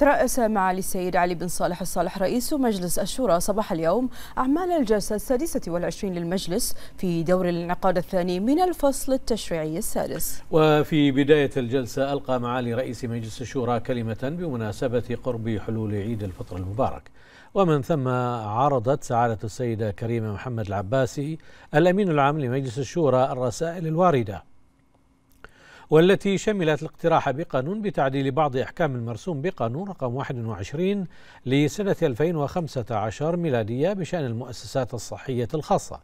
ترأس معالي السيد علي بن صالح الصالح رئيس مجلس الشورى صباح اليوم أعمال الجلسة السادسة والعشرين للمجلس في دور الانعقاد الثاني من الفصل التشريعي السادس وفي بداية الجلسة ألقى معالي رئيس مجلس الشورى كلمة بمناسبة قرب حلول عيد الفطر المبارك ومن ثم عرضت سعادة السيدة كريمة محمد العباسي الأمين العام لمجلس الشورى الرسائل الواردة والتي شملت الاقتراح بقانون بتعديل بعض أحكام المرسوم بقانون رقم 21 لسنة 2015 ميلادية بشأن المؤسسات الصحية الخاصة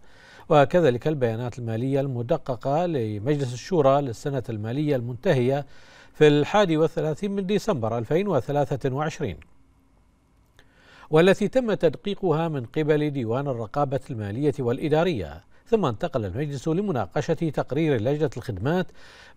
وكذلك البيانات المالية المدققة لمجلس الشورى للسنة المالية المنتهية في الحادي والثلاثين من ديسمبر 2023 والتي تم تدقيقها من قبل ديوان الرقابة المالية والإدارية ثم انتقل المجلس لمناقشة تقرير لجنة الخدمات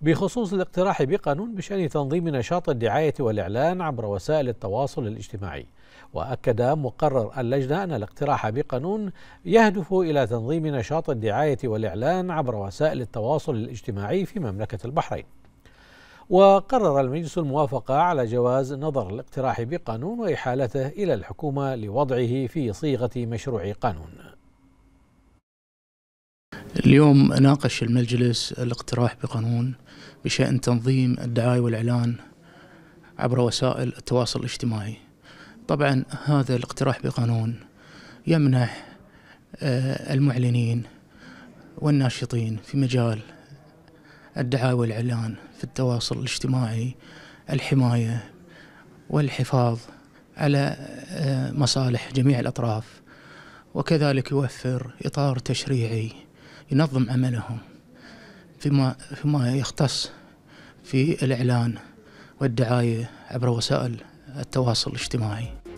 بخصوص الاقتراح بقانون بشأن تنظيم نشاط الدعاية والإعلان عبر وسائل التواصل الاجتماعي وأكد مقرر اللجنة أن الاقتراح بقانون يهدف إلى تنظيم نشاط الدعاية والإعلان عبر وسائل التواصل الاجتماعي في مملكة البحرين وقرر المجلس الموافقة على جواز نظر الاقتراح بقانون وإحالته إلى الحكومة لوضعه في صيغة مشروع قانون اليوم ناقش المجلس الاقتراح بقانون بشأن تنظيم الدعاية والإعلان عبر وسائل التواصل الاجتماعي طبعا هذا الاقتراح بقانون يمنح آه، المعلنين والناشطين في مجال الدعاية والإعلان في التواصل الاجتماعي الحماية والحفاظ على آه، مصالح جميع الأطراف وكذلك يوفر إطار تشريعي ينظم عملهم فيما, فيما يختص في الإعلان والدعاية عبر وسائل التواصل الاجتماعي